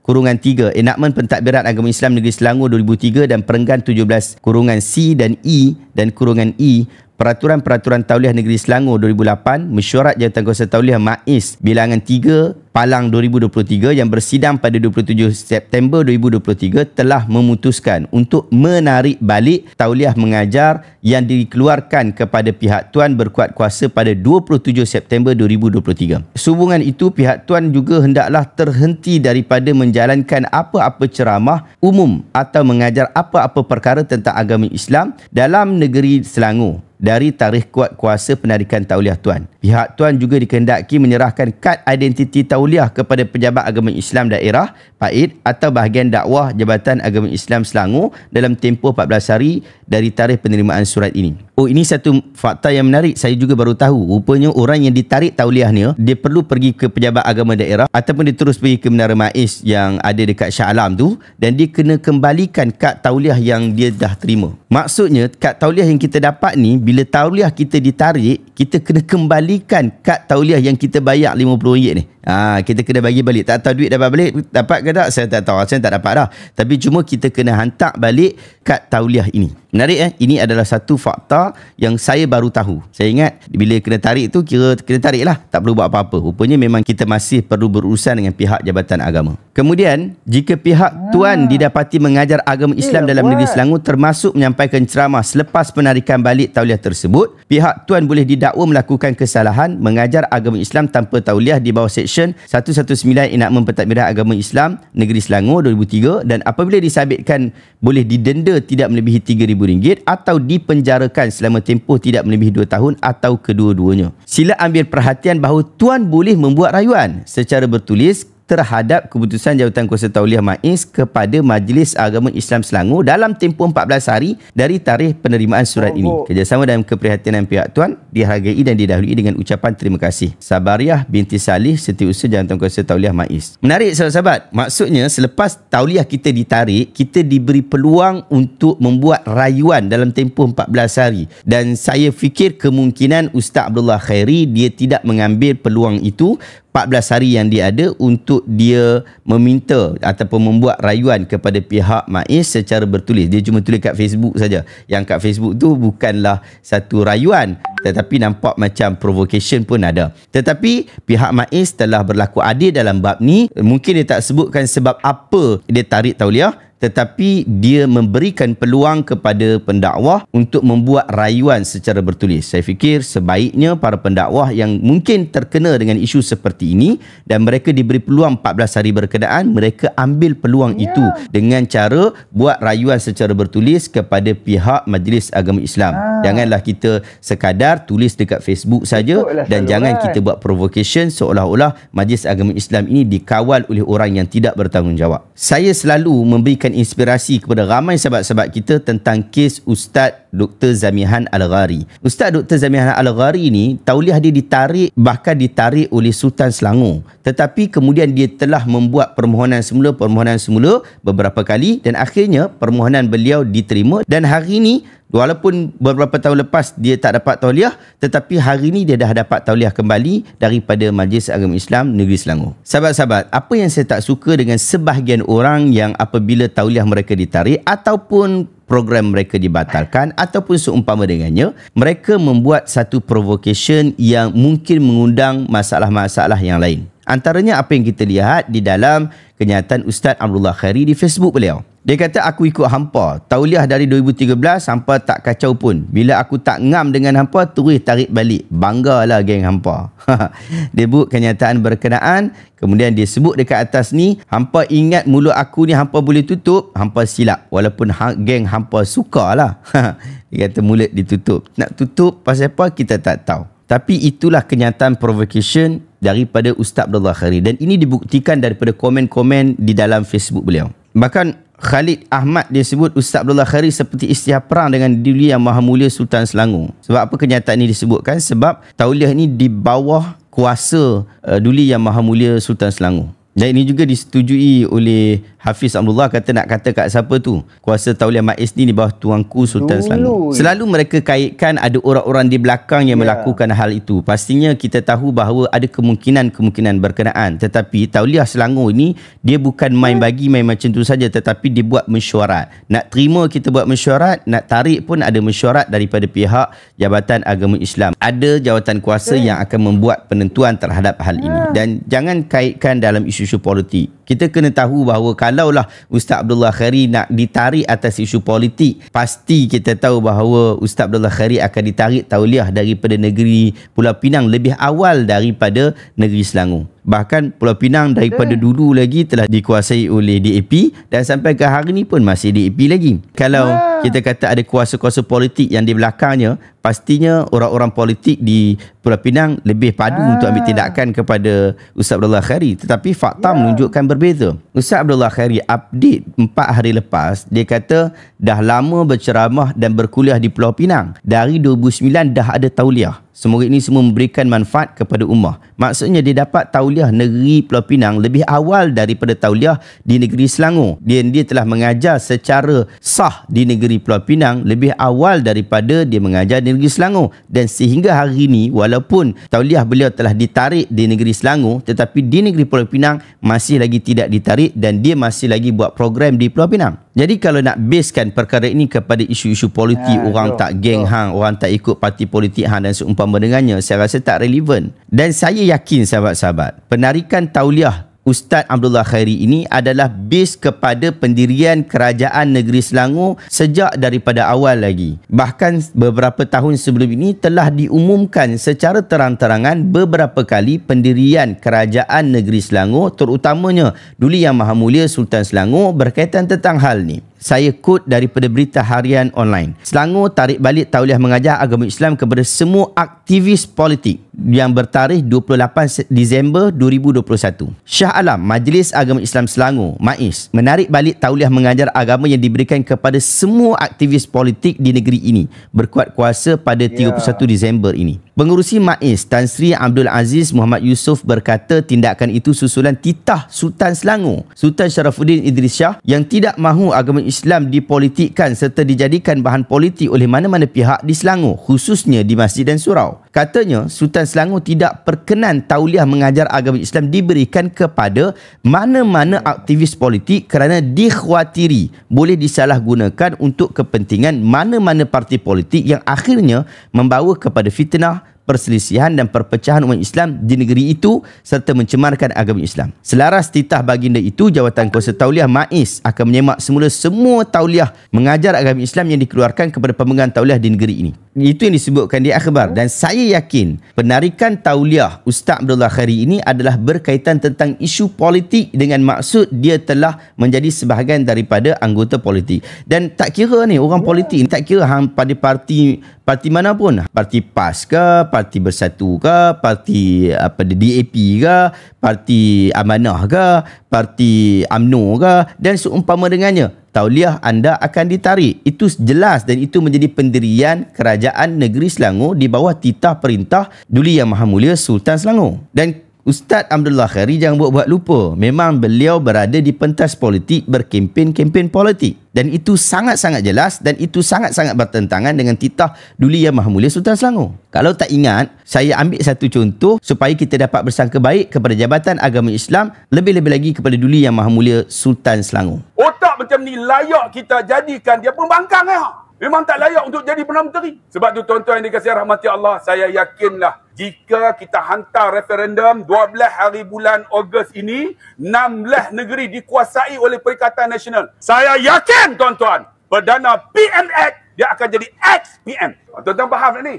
kurungan 3 enakmen pentadbiran agama Islam negeri Selangor 2003 dan perenggan 17 kurungan C dan E dan kurungan E Peraturan-Peraturan Tauliah Negeri Selangor 2008 Mesyuarat Kuasa Tauliah MAIS Bilangan 3 Palang 2023 yang bersidang pada 27 September 2023 telah memutuskan untuk menarik balik tauliah mengajar yang dikeluarkan kepada pihak tuan berkuat kuasa pada 27 September 2023. Subungan itu pihak tuan juga hendaklah terhenti daripada menjalankan apa-apa ceramah umum atau mengajar apa-apa perkara tentang agama Islam dalam negeri Selangor dari tarikh kuat kuasa penarikan tauliah tuan. Pihak Tuan juga dikehendaki menyerahkan kad identiti tauliah kepada Pejabat Agama Islam Daerah, Paid atau bahagian dakwah Jabatan Agama Islam Selangor dalam tempoh 14 hari dari tarikh penerimaan surat ini. Oh ini satu fakta yang menarik saya juga baru tahu. Rupanya orang yang ditarik tauliah ni dia perlu pergi ke Pejabat Agama Daerah ataupun dia terus pergi ke Menara Maiz yang ada dekat Shah Alam tu dan dia kena kembalikan kad tauliah yang dia dah terima. Maksudnya kad tauliah yang kita dapat ni bila tauliah kita ditarik kita kena kembali kembalikan kad tauliah yang kita bayar RM50 ni. Ah ha, kita kena bagi balik. Tak tahu duit dapat balik dapat ke tak? Saya tak tahu. Saya tak dapat dah. Tapi cuma kita kena hantar balik kad tauliah ini. Menarik eh Ini adalah satu fakta Yang saya baru tahu Saya ingat Bila kena tarik tu Kira kena tarik lah Tak perlu buat apa-apa Rupanya memang kita masih Perlu berurusan dengan pihak Jabatan Agama Kemudian Jika pihak ah. tuan Didapati mengajar agama Islam eh, Dalam what? negeri Selangor Termasuk menyampaikan ceramah Selepas penarikan balik tauliah tersebut Pihak tuan boleh didakwa Melakukan kesalahan Mengajar agama Islam Tanpa tauliah Di bawah seksyen 119 Enakmen Pertadbiran Agama Islam Negeri Selangor 2003 Dan apabila disabitkan Boleh didenda Tidak melebihi 3,000 RM50,000 atau dipenjarakan selama tempoh tidak melebihi 2 tahun atau kedua-duanya. Sila ambil perhatian bahawa tuan boleh membuat rayuan secara bertulis terhadap keputusan jawatan kuasa tauliah Maiz kepada Majlis Agama Islam Selangor dalam tempoh 14 hari dari tarikh penerimaan surat ini. Oh, oh. Kerjasama dan keprihatinan pihak tuan dihargai dan didahului dengan ucapan terima kasih. Sabariah binti Salih setiausaha jawatan kuasa tauliah Maiz. Menarik sahabat-sahabat. Maksudnya selepas tauliah kita ditarik, kita diberi peluang untuk membuat rayuan dalam tempoh 14 hari. Dan saya fikir kemungkinan Ustaz Abdullah Khairi dia tidak mengambil peluang itu 14 hari yang dia ada untuk dia meminta ataupun membuat rayuan kepada pihak MAIS secara bertulis. Dia cuma tulis kat Facebook saja. Yang kat Facebook tu bukanlah satu rayuan tetapi nampak macam provocation pun ada. Tetapi pihak MAIS telah berlaku adil dalam bab ni. Mungkin dia tak sebutkan sebab apa dia tarik tauliah tetapi dia memberikan peluang kepada pendakwah untuk membuat rayuan secara bertulis. Saya fikir sebaiknya para pendakwah yang mungkin terkena dengan isu seperti ini dan mereka diberi peluang 14 hari berkenaan, mereka ambil peluang yeah. itu dengan cara buat rayuan secara bertulis kepada pihak Majlis Agama Islam. Ah. Janganlah kita sekadar tulis dekat Facebook saja lah dan jangan kita buat provocation seolah-olah Majlis Agama Islam ini dikawal oleh orang yang tidak bertanggungjawab. Saya selalu memberikan memberikan inspirasi kepada ramai sahabat-sahabat kita tentang kes Ustaz Dr. Zamihan Al-Ghari. Ustaz Dr. Zamihan Al-Ghari ini, tauliah dia ditarik bahkan ditarik oleh Sultan Selangor. Tetapi kemudian dia telah membuat permohonan semula, permohonan semula beberapa kali dan akhirnya permohonan beliau diterima dan hari ini Walaupun beberapa tahun lepas dia tak dapat tauliah tetapi hari ini dia dah dapat tauliah kembali daripada Majlis Agama Islam Negeri Selangor. Sahabat-sahabat, apa yang saya tak suka dengan sebahagian orang yang apabila tauliah mereka ditarik ataupun program mereka dibatalkan ataupun seumpama dengannya, mereka membuat satu provocation yang mungkin mengundang masalah-masalah yang lain. Antaranya apa yang kita lihat di dalam kenyataan Ustaz Amrullah Khairi di Facebook beliau. Dia kata, aku ikut hampa. Tauliah dari 2013 sampai tak kacau pun. Bila aku tak ngam dengan hampa, turis tarik balik. Banggalah geng hampa. dia buat kenyataan berkenaan. Kemudian dia sebut dekat atas ni, hampa ingat mulut aku ni hampa boleh tutup. Hampa silap. Walaupun ha- geng hampa sukalah. dia kata mulut ditutup. Nak tutup pasal apa, kita tak tahu. Tapi itulah kenyataan provocation daripada Ustaz Abdullah Khairi. Dan ini dibuktikan daripada komen-komen di dalam Facebook beliau. Bahkan Khalid Ahmad dia sebut Ustaz Abdullah Khairi seperti istihar perang dengan Duli Yang Maha Mulia Sultan Selangor. Sebab apa kenyataan ini disebutkan? Sebab tauliah ini di bawah kuasa uh, Duli Yang Maha Mulia Sultan Selangor. Dan ini juga disetujui oleh Hafiz Abdullah kata nak kata kat siapa tu. Kuasa Tauliah Maiz ni di bawah tuanku Sultan Dulu, Selangor. Selalu mereka kaitkan ada orang-orang di belakang yang yeah. melakukan hal itu. Pastinya kita tahu bahawa ada kemungkinan-kemungkinan berkenaan. Tetapi Tauliah Selangor ini dia bukan main ya. bagi main macam tu saja tetapi dia buat mesyuarat. Nak terima kita buat mesyuarat, nak tarik pun ada mesyuarat daripada pihak Jabatan Agama Islam. Ada jawatan kuasa yeah. yang akan membuat penentuan terhadap hal yeah. ini. Ya. Dan jangan kaitkan dalam isu isu-isu politik. Kita kena tahu bahawa kalaulah Ustaz Abdullah Khairi nak ditarik atas isu politik, pasti kita tahu bahawa Ustaz Abdullah Khairi akan ditarik tauliah daripada negeri Pulau Pinang lebih awal daripada negeri Selangor. Bahkan Pulau Pinang daripada Betul. dulu lagi telah dikuasai oleh DAP dan sampai ke hari ini pun masih DAP lagi. Kalau yeah. kita kata ada kuasa-kuasa politik yang di belakangnya, pastinya orang-orang politik di Pulau Pinang lebih padu yeah. untuk ambil tindakan kepada Ustaz Abdullah Khairi. Tetapi fakta yeah. menunjukkan berbeza. Ustaz Abdullah Khairi update 4 hari lepas, dia kata dah lama berceramah dan berkuliah di Pulau Pinang. Dari 2009 dah ada tauliah. Semoga ini semua memberikan manfaat kepada ummah. Maksudnya dia dapat tauliah negeri Pulau Pinang lebih awal daripada tauliah di negeri Selangor. Dia, dia telah mengajar secara sah di negeri Pulau Pinang lebih awal daripada dia mengajar di negeri Selangor. Dan sehingga hari ini walaupun tauliah beliau telah ditarik di negeri Selangor tetapi di negeri Pulau Pinang masih lagi tidak ditarik dan dia masih lagi buat program di Pulau Pinang. Jadi kalau nak basekan perkara ini kepada isu-isu politik, ha, orang tak geng hang, orang tak ikut parti politik hang dan seumpama berjumpa dengannya saya rasa tak relevan dan saya yakin sahabat-sahabat penarikan tauliah Ustaz Abdullah Khairi ini adalah base kepada pendirian kerajaan negeri Selangor sejak daripada awal lagi. Bahkan beberapa tahun sebelum ini telah diumumkan secara terang-terangan beberapa kali pendirian kerajaan negeri Selangor terutamanya Duli Yang Maha Mulia Sultan Selangor berkaitan tentang hal ini saya kut daripada berita harian online. Selangor tarik balik tauliah mengajar agama Islam kepada semua aktivis politik yang bertarikh 28 Disember 2021. Syah Alam, Majlis Agama Islam Selangor, MAIS, menarik balik tauliah mengajar agama yang diberikan kepada semua aktivis politik di negeri ini berkuat kuasa pada 31 ya. yeah. Disember ini. Pengurusi Maiz Tan Sri Abdul Aziz Muhammad Yusof berkata tindakan itu susulan titah Sultan Selangor Sultan Sharafuddin Idris Shah yang tidak mahu agama Islam dipolitikkan serta dijadikan bahan politik oleh mana-mana pihak di Selangor khususnya di masjid dan surau katanya Sultan Selangor tidak perkenan tauliah mengajar agama Islam diberikan kepada mana-mana aktivis politik kerana dikhawatiri boleh disalahgunakan untuk kepentingan mana-mana parti politik yang akhirnya membawa kepada fitnah, perselisihan dan perpecahan umat Islam di negeri itu serta mencemarkan agama Islam. Selaras titah baginda itu, Jawatan Kuasa Tauliah Maiz akan menyemak semula semua tauliah mengajar agama Islam yang dikeluarkan kepada pemegang tauliah di negeri ini. Itu yang disebutkan di akhbar dan saya yakin penarikan tauliah Ustaz Abdullah Khairi ini adalah berkaitan tentang isu politik dengan maksud dia telah menjadi sebahagian daripada anggota politik. Dan tak kira ni orang politik, tak kira hang pada parti parti mana pun lah. parti PAS ke parti Bersatu ke parti apa DAP ke parti Amanah ke parti AMNO ke dan seumpama dengannya tauliah anda akan ditarik itu jelas dan itu menjadi pendirian kerajaan negeri Selangor di bawah titah perintah Duli Yang Maha Mulia Sultan Selangor dan Ustaz Abdullah Khairi jangan buat-buat lupa, memang beliau berada di pentas politik berkempen-kempen politik. Dan itu sangat-sangat jelas dan itu sangat-sangat bertentangan dengan titah Duli Yang Maha Mulia Sultan Selangor. Kalau tak ingat, saya ambil satu contoh supaya kita dapat bersangka baik kepada Jabatan Agama Islam lebih-lebih lagi kepada Duli Yang Maha Mulia Sultan Selangor. Otak macam ni layak kita jadikan dia pembangkang ya. Memang tak layak untuk jadi Perdana Sebab tu tuan-tuan yang dikasih rahmati Allah, saya yakinlah jika kita hantar referendum 12 hari bulan Ogos ini 16 negeri dikuasai oleh Perikatan Nasional. Saya yakin tuan-tuan, Perdana PMX dia akan jadi XPM. Tuan-tuan faham tak ni?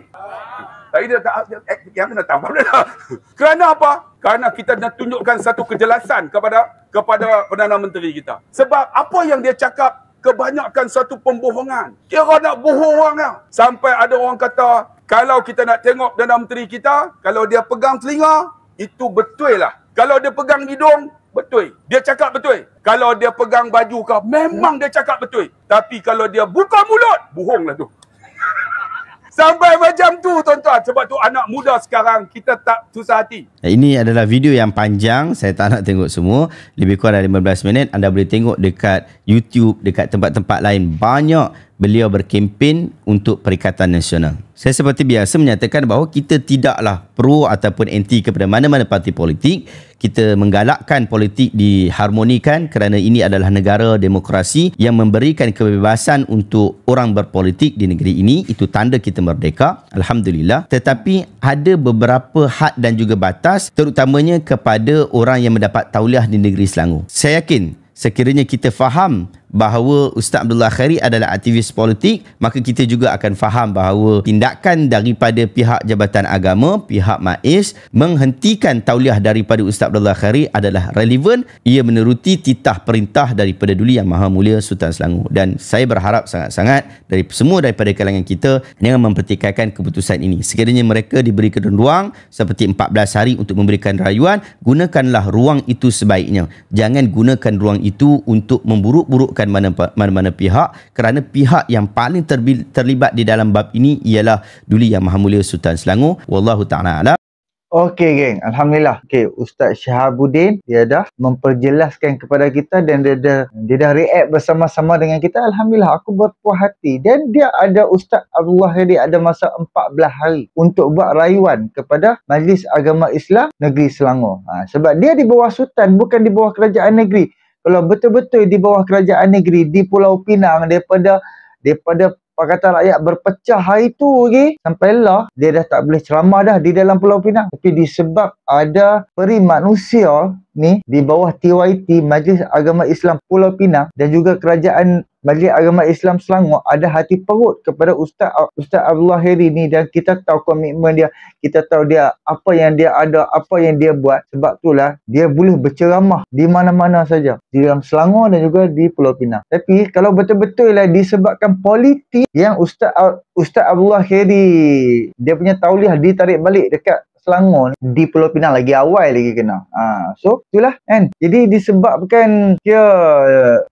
Tapi dia tak dia, yang kena tambah dia Kerana apa? Kerana kita nak tunjukkan satu kejelasan kepada kepada Perdana Menteri kita. Sebab apa yang dia cakap kebanyakan satu pembohongan. Kira nak bohong orang lah. Sampai ada orang kata kalau kita nak tengok dalam menteri kita, kalau dia pegang telinga, itu betul lah. Kalau dia pegang hidung, betul. Dia cakap betul. Kalau dia pegang baju kau, memang dia cakap betul. Tapi kalau dia buka mulut, bohonglah tu. Sampai macam tu tuan-tuan Sebab tu anak muda sekarang Kita tak susah hati eh, Ini adalah video yang panjang Saya tak nak tengok semua Lebih kurang dari 15 minit Anda boleh tengok dekat YouTube Dekat tempat-tempat lain Banyak beliau berkempen untuk Perikatan Nasional. Saya seperti biasa menyatakan bahawa kita tidaklah pro ataupun anti kepada mana-mana parti politik. Kita menggalakkan politik diharmonikan kerana ini adalah negara demokrasi yang memberikan kebebasan untuk orang berpolitik di negeri ini. Itu tanda kita merdeka. Alhamdulillah. Tetapi ada beberapa had dan juga batas terutamanya kepada orang yang mendapat tauliah di negeri Selangor. Saya yakin sekiranya kita faham bahawa Ustaz Abdullah Khairi adalah aktivis politik, maka kita juga akan faham bahawa tindakan daripada pihak Jabatan Agama, pihak MAIS menghentikan tauliah daripada Ustaz Abdullah Khairi adalah relevan. Ia meneruti titah perintah daripada Duli Yang Maha Mulia Sultan Selangor. Dan saya berharap sangat-sangat dari semua daripada kalangan kita dengan mempertikaikan keputusan ini. Sekiranya mereka diberi ruang seperti 14 hari untuk memberikan rayuan, gunakanlah ruang itu sebaiknya. Jangan gunakan ruang itu untuk memburuk-burukkan menyalahkan mana-mana pihak kerana pihak yang paling terlibat di dalam bab ini ialah Duli Yang Maha Mulia Sultan Selangor. Wallahu ta'ala alam. Okey geng, alhamdulillah. Okey, Ustaz Syahabuddin dia dah memperjelaskan kepada kita dan dia dah dia dah react bersama-sama dengan kita. Alhamdulillah aku berpuas hati dan dia ada Ustaz Abdullah tadi ada masa 14 hari untuk buat rayuan kepada Majlis Agama Islam Negeri Selangor. Ha, sebab dia di bawah sultan bukan di bawah kerajaan negeri kalau betul-betul di bawah kerajaan negeri di Pulau Pinang daripada daripada Pakatan Rakyat berpecah hari tu lagi okay? sampailah dia dah tak boleh ceramah dah di dalam Pulau Pinang tapi disebab ada peri manusia ni di bawah TYT Majlis Agama Islam Pulau Pinang dan juga kerajaan Majlis Agama Islam Selangor ada hati perut kepada Ustaz Ustaz Abdullah Heri ni dan kita tahu komitmen dia, kita tahu dia apa yang dia ada, apa yang dia buat. Sebab itulah dia boleh berceramah di mana-mana saja, di dalam Selangor dan juga di Pulau Pinang. Tapi kalau betul-betul lah disebabkan politik yang Ustaz Ustaz Abdullah Heri dia punya tauliah ditarik balik dekat Selangor di Pulau Pinang lagi awal lagi kena. Ha, so itulah kan. Jadi disebabkan dia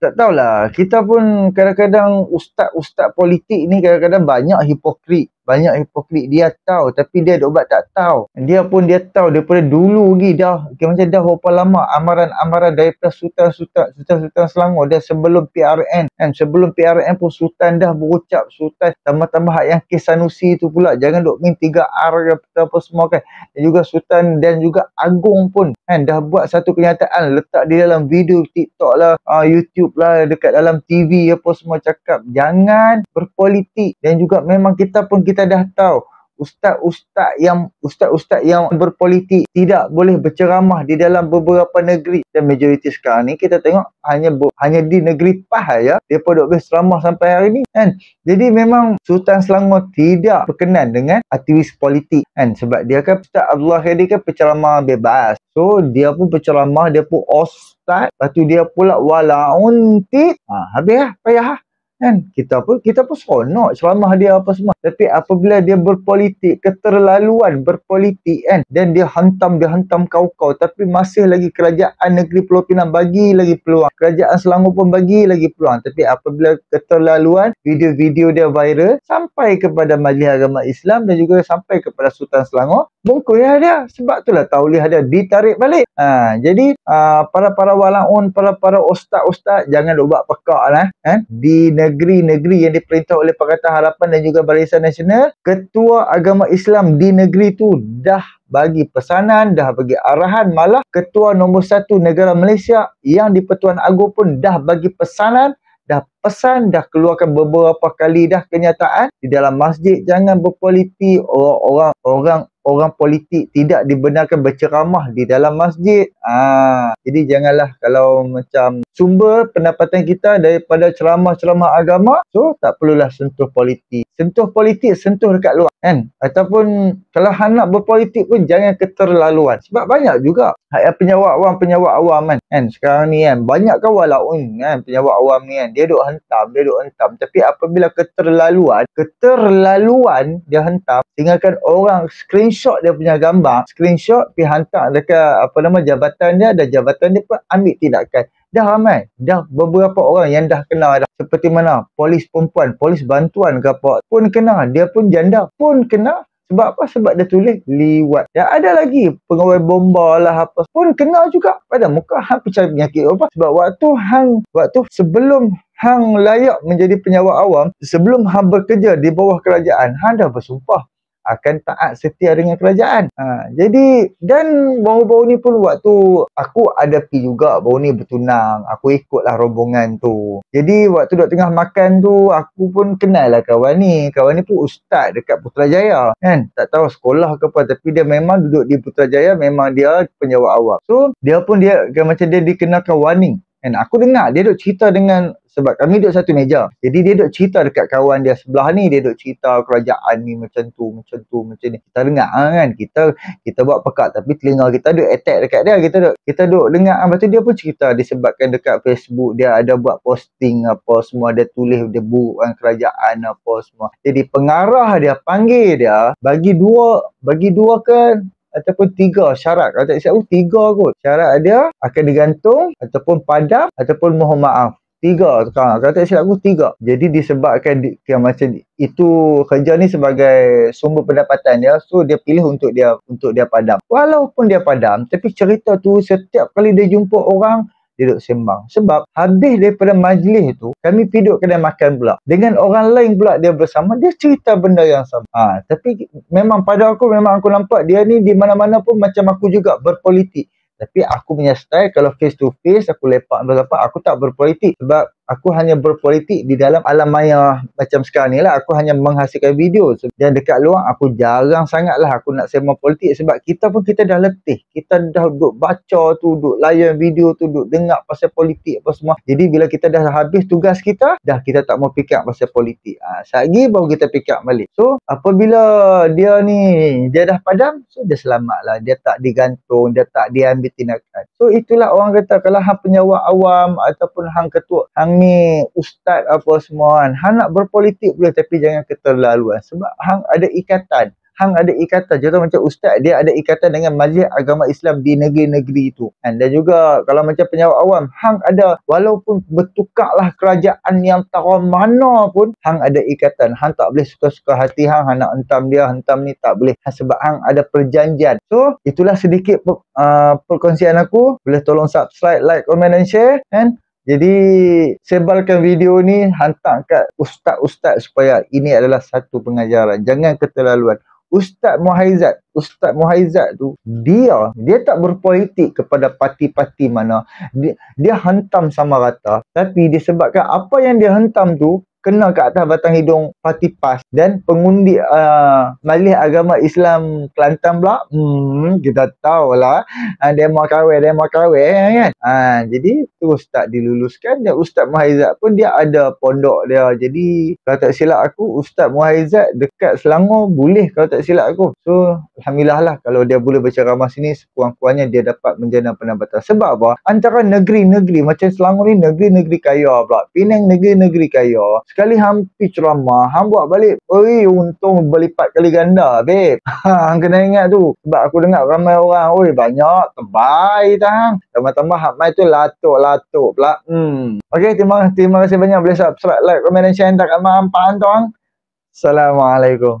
tak tahulah kita pun kadang-kadang ustaz-ustaz politik ni kadang-kadang banyak hipokrit banyak hipoklit dia tahu tapi dia ada ubat tak tahu dia pun dia tahu daripada dulu lagi dah okay, macam dah berapa lama amaran-amaran daripada sultan-sultan sultan-sultan selangor dah sebelum PRN kan sebelum PRN pun sultan dah berucap sultan tambah-tambah hak yang kesanusi tu pula jangan duk min 3R apa semua kan dan juga sultan dan juga agung pun kan dah buat satu kenyataan letak di dalam video TikTok lah uh, YouTube lah dekat dalam TV apa semua cakap jangan berpolitik dan juga memang kita pun kita kita dah tahu ustaz-ustaz yang ustaz-ustaz yang berpolitik tidak boleh berceramah di dalam beberapa negeri dan majoriti sekarang ni kita tengok hanya hanya di negeri Pah ya depa dok boleh sampai hari ni kan jadi memang Sultan Selangor tidak berkenan dengan aktivis politik kan sebab dia kan Ustaz Abdullah Khadir kan berceramah bebas so dia pun berceramah dia pun ustaz lepas tu dia pula walauntit ha, habis lah payah lah kan kita pun kita pun seronok ceramah dia apa semua tapi apabila dia berpolitik keterlaluan berpolitik kan dan dia hantam dia hantam kau-kau tapi masih lagi kerajaan negeri Pulau Pinang bagi lagi peluang kerajaan Selangor pun bagi lagi peluang tapi apabila keterlaluan video-video dia viral sampai kepada Majlis Agama Islam dan juga sampai kepada Sultan Selangor bungkuk ya dia sebab itulah tauliah dia ditarik balik ha, jadi para-para ah, walaun, para-para ustaz-ustaz jangan lupa pekak lah. Eh? Di negeri-negeri yang diperintah oleh Pakatan Harapan dan juga Barisan Nasional, ketua agama Islam di negeri tu dah bagi pesanan, dah bagi arahan. Malah ketua nombor satu negara Malaysia yang di Pertuan Agung pun dah bagi pesanan dah pesan, dah keluarkan beberapa kali dah kenyataan di dalam masjid jangan berkualiti orang-orang orang politik tidak dibenarkan berceramah di dalam masjid. Ah, jadi janganlah kalau macam sumber pendapatan kita daripada ceramah-ceramah agama, so tak perlulah sentuh politik. Sentuh politik sentuh dekat luar kan. Ataupun kalau hendak berpolitik pun jangan keterlaluan. Sebab banyak juga hak awam penyawat awam kan. kan? sekarang ni kan banyak kawan lah kan penyawat awam ni kan. Dia duk hentam, dia duk hentam. Tapi apabila keterlaluan, keterlaluan dia hentam tinggalkan orang screen screenshot dia punya gambar, screenshot pergi hantar dekat apa nama jabatan dia dan jabatan dia pun ambil tindakan. Dah ramai, dah beberapa orang yang dah kenal dah. Seperti mana polis perempuan, polis bantuan ke apa pun kenal, dia pun janda pun kenal. Sebab apa? Sebab dia tulis liwat. Dan ada lagi pengawal bomba lah apa pun kenal juga pada muka hang percaya penyakit apa. Sebab waktu hang, waktu sebelum hang layak menjadi penyawa awam, sebelum hang bekerja di bawah kerajaan, hang dah bersumpah akan taat setia dengan kerajaan. Ha, jadi dan bau-bau ni pun waktu aku ada pi juga bau ni bertunang. Aku ikutlah rombongan tu. Jadi waktu duk tengah makan tu aku pun kenal lah kawan ni. Kawan ni pun ustaz dekat Putrajaya kan. Tak tahu sekolah ke apa tapi dia memang duduk di Putrajaya memang dia penjawat awak. So dia pun dia macam dia dikenakan warning. Dan aku dengar dia duk cerita dengan sebab kami duduk satu meja. Jadi dia duduk cerita dekat kawan dia sebelah ni, dia duduk cerita kerajaan ni macam tu, macam tu, macam ni. Kita dengar ha, kan, kita kita buat pekat tapi telinga kita duduk attack dekat dia. Kita duduk, kita duduk dengar kan. Lepas tu dia pun cerita disebabkan dekat Facebook dia ada buat posting apa semua, dia tulis dia buruk kan kerajaan apa semua. Jadi pengarah dia panggil dia bagi dua bagi dua kan ataupun tiga syarat kalau tak silap tiga kot syarat dia akan digantung ataupun padam ataupun mohon maaf tiga sekarang kata silap aku tiga jadi disebabkan di, yang macam itu kerja ni sebagai sumber pendapatan dia so dia pilih untuk dia untuk dia padam walaupun dia padam tapi cerita tu setiap kali dia jumpa orang dia duduk sembang sebab habis daripada majlis tu kami pergi duduk kedai makan pula dengan orang lain pula dia bersama dia cerita benda yang sama ha, tapi memang pada aku memang aku nampak dia ni di mana-mana pun macam aku juga berpolitik tapi aku punya style kalau face to face aku lepak apa aku tak berpolitik sebab aku hanya berpolitik di dalam alam maya macam sekarang ni lah. Aku hanya menghasilkan video. Dan dekat luar aku jarang sangat lah aku nak semua politik sebab kita pun kita dah letih. Kita dah duduk baca tu, duduk layan video tu, duduk dengar pasal politik apa semua. Jadi bila kita dah habis tugas kita, dah kita tak mau pick up pasal politik. Ha, Sehari baru kita pick up balik. So apabila dia ni, dia dah padam, so dia selamat lah. Dia tak digantung, dia tak diambil tindakan. So itulah orang kata kalau hang penyawa awam ataupun hang ketua, hang ni ustaz apa semua kan. Hang nak berpolitik boleh tapi jangan keterlaluan. Sebab hang ada ikatan. Hang ada ikatan. Contoh macam ustaz dia ada ikatan dengan majlis agama Islam di negeri-negeri itu. Kan? Dan juga kalau macam penyawat awam. Hang ada walaupun bertukarlah kerajaan yang tahu mana pun. Hang ada ikatan. Hang tak boleh suka-suka hati hang. Hang nak hentam dia, hentam ni tak boleh. Ha, sebab hang ada perjanjian. So itulah sedikit per, uh, perkongsian aku. Boleh tolong subscribe, like, comment dan share. And jadi sebarkan video ni hantar kat ustaz-ustaz supaya ini adalah satu pengajaran. Jangan keterlaluan. Ustaz Muhaizat Ustaz Muhaizat tu dia dia tak berpolitik kepada parti-parti mana dia, dia hantam sama rata tapi disebabkan apa yang dia hantam tu kena ke atas batang hidung parti PAS dan pengundi uh, Malih Agama Islam Kelantan pula hmm, kita tahu lah uh, demo kawai demo kawai kan uh, jadi tu ustaz diluluskan dan Ustaz Muhaizat pun dia ada pondok dia jadi kalau tak silap aku Ustaz Muhaizat dekat Selangor boleh kalau tak silap aku so Alhamdulillah lah kalau dia boleh berceramah sini sekurang-kurangnya dia dapat menjana pendapatan. Sebab apa? Antara negeri-negeri macam Selangor ni negeri-negeri kaya pula. Penang negeri-negeri kaya. Sekali hampir ceramah, hang buat balik Oi, untung berlipat kali ganda, babe. Ha, hang kena ingat tu. Sebab aku dengar ramai orang, oi banyak, tebai dah. Tambah-tambah hak mai tu latuk-latuk pula. Hmm. Okey, terima, terima kasih banyak boleh subscribe, like, komen dan share tak mampan tuang. Assalamualaikum.